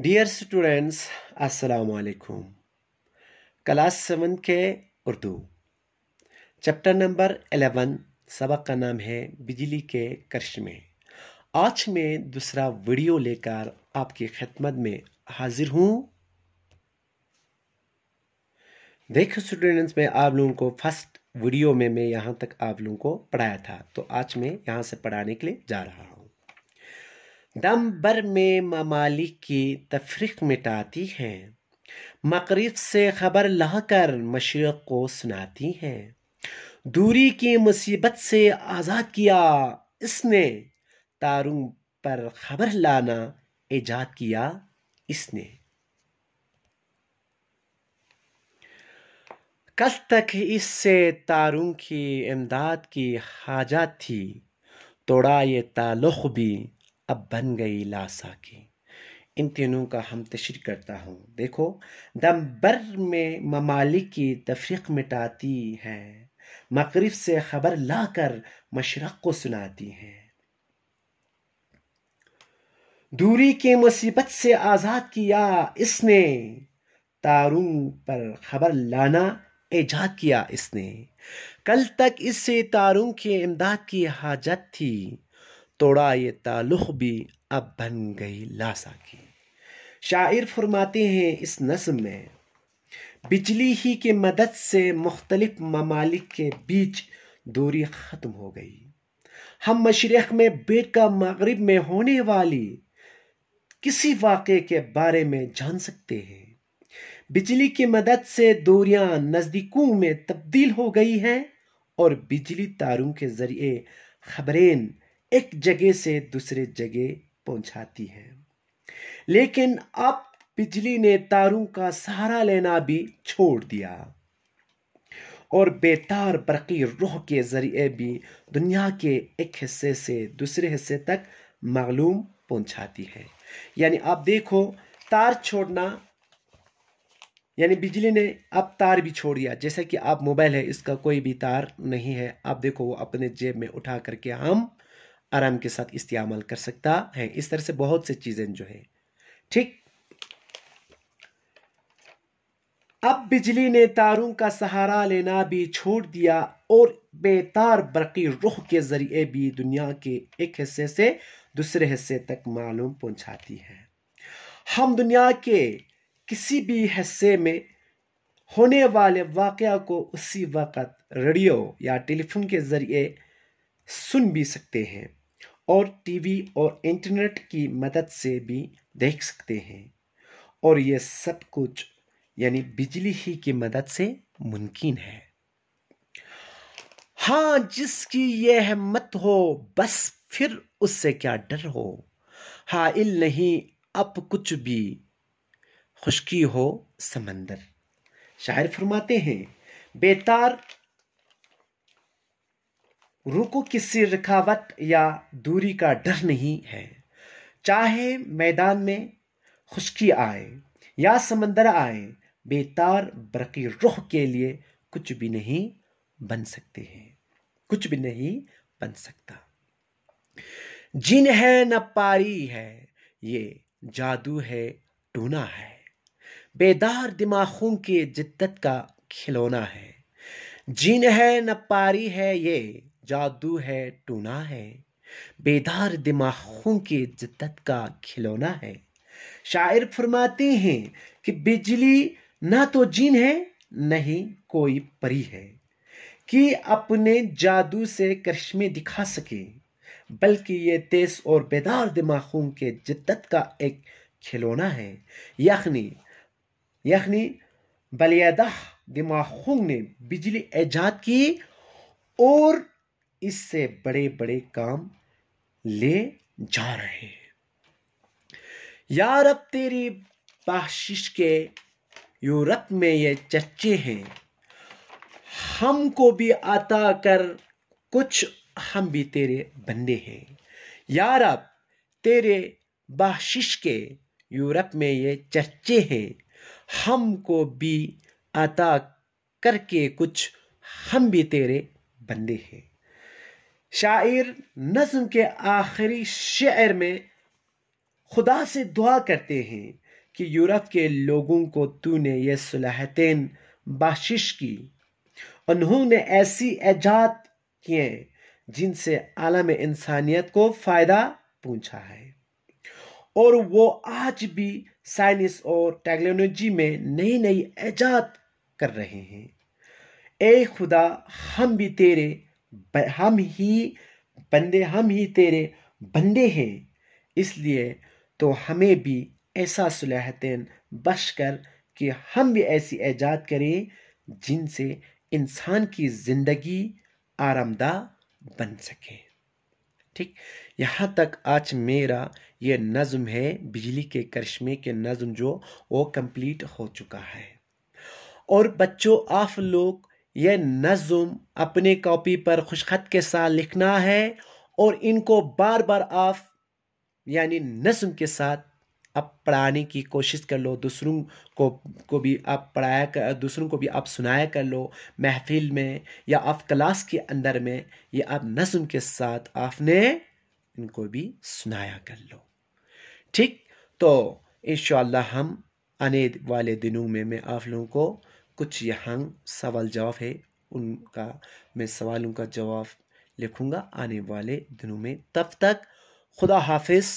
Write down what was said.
dear students अस्सलाम वालेकुम class seven के उर्दू चैप्टर नंबर एलेवन सबक का नाम है बिजली के करश्मे आज मैं दूसरा वीडियो लेकर आपकी खिदमत में हाजिर हूँ देखो स्टूडेंट्स मैं आप लोगों को फर्स्ट वीडियो में मैं यहाँ तक आप लोगों को पढ़ाया था तो आज मैं यहाँ से पढ़ाने के लिए जा रहा हूँ दम भर में ममालिक की तफरीक मिटाती हैं मकरब से ख़बर ला कर मशरक़ को सुनाती हैं दूरी की मुसीबत से आज़ाद किया इसने तारों पर ख़बर लाना ईजाद किया इसने कल तक इससे तारों की इमदाद की हाजत थी तोड़ा ये ताल्लुक़ भी अब बन गई की इन तीनों का हम तशर करता हूँ देखो दम बर में ममालिक की तफरीक मिटाती हैं मगरब से खबर लाकर मशरक़ को सुनाती हैं दूरी की मुसीबत से आज़ाद किया इसने तारों पर खबर लाना ईजाद किया इसने कल तक इससे तारों की इमदाद की हाजत थी तोड़ा ये ताल्लुक़ भी अब बन गई लासा की शायर फरमाते हैं इस नस्म में बिजली ही की मदद से मुख्तलिफ ममालिक के बीच दूरी ख़त्म हो गई हम मशरक़ में बेट का मगरब में होने वाली किसी वाक़े के बारे में जान सकते हैं बिजली की मदद से दूरियां नज़दीकों में तब्दील हो गई हैं और बिजली तारों के ज़रिए खबरें एक जगह से दूसरे जगह पहुंचाती है लेकिन अब बिजली ने तारों का सहारा लेना भी छोड़ दिया और बेतार बरकी रूह के जरिए भी दुनिया के एक हिस्से से दूसरे हिस्से तक मालूम पहुंचाती है यानी आप देखो तार छोड़ना यानी बिजली ने अब तार भी छोड़ दिया जैसे कि आप मोबाइल है इसका कोई भी तार नहीं है आप देखो वो अपने जेब में उठा करके हम आराम के साथ इस्तेमाल कर सकता है इस तरह से बहुत सी चीज़ें जो है ठीक अब बिजली ने तारों का सहारा लेना भी छोड़ दिया और बेतार बरकी रुख के जरिए भी दुनिया के एक हिस्से से दूसरे हिस्से तक मालूम पहुंचाती है हम दुनिया के किसी भी हिस्से में होने वाले वाक़ को उसी वक़्त रेडियो या टेलीफोन के ज़रिए सुन भी सकते हैं और टीवी और इंटरनेट की मदद से भी देख सकते हैं और यह सब कुछ यानी बिजली ही की मदद से मुमकिन है हाँ जिसकी यह हिम्मत हो बस फिर उससे क्या डर हो हाँ, इल नहीं अब कुछ भी खुशकी हो समंदर शायर फरमाते हैं बेतार रुको किसी रखावट या दूरी का डर नहीं है चाहे मैदान में खुशकी आए या समंदर आए बेतार बरकी रुख के लिए कुछ भी नहीं बन सकते हैं कुछ भी नहीं बन सकता जिन है न पारी है ये जादू है टूना है बेदार दिमागों की जिद्दत का खिलौना है जिन है न पारी है ये जादू है टूना है बेदार दिमागों की जिद्दत का खिलौना है शायर फरमाते हैं कि बिजली ना तो जीन है नहीं कोई परी है कि अपने जादू से करिश्मे दिखा सके बल्कि ये तेज और बेदार दिमागों के जिद्दत का एक खिलौना है यखनी यखनी बलियादा दिमागों ने बिजली ऐजाद की और इससे बड़े बड़े काम ले जा रहे हैं यार अब तेरी बाशिश के यूरोप में ये चच्चे हैं हमको भी आता कर कुछ हम भी तेरे बंदे हैं यार अब तेरे बाशिश के यूरोप में ये चर्चे हैं हमको भी आता करके कुछ हम भी तेरे बंदे हैं शायर नज्म के आखिरी शेर में खुदा से दुआ करते हैं कि यूरोप के लोगों को तूने ये सलाहतें बाशिश की उन्होंने ऐसी ऐजात किए जिनसे आलम इंसानियत को फ़ायदा पहुंचा है और वो आज भी साइंस और टेक्नोलॉजी में नई नई ऐजात कर रहे हैं ए खुदा हम भी तेरे हम ही बंदे हम ही तेरे बंदे हैं इसलिए तो हमें भी ऐसा सलाहतन बश कर कि हम भी ऐसी ऐजाद करें जिनसे इंसान की ज़िंदगी आरामदा बन सके ठीक यहाँ तक आज मेरा ये नज़म है बिजली के करश्मे के नज़म जो वो कंप्लीट हो चुका है और बच्चों आप लोग यह नज़म अपने कॉपी पर खुशखत के साथ लिखना है और इनको बार बार आप यानी नज़ुम के साथ आप पढ़ाने की कोशिश कर लो दूसरों को को भी आप पढ़ाया कर दूसरों को भी आप सुनाया कर लो महफिल में या आप क्लास के अंदर में ये आप नज़ुम के साथ आपने इनको भी सुनाया कर लो ठीक तो इन हम आने वाले दिनों में मैं आप लोगों को कुछ यहाँ सवाल जवाब है उनका मैं सवालों का जवाब लिखूँगा आने वाले दिनों में तब तक खुदा हाफिज़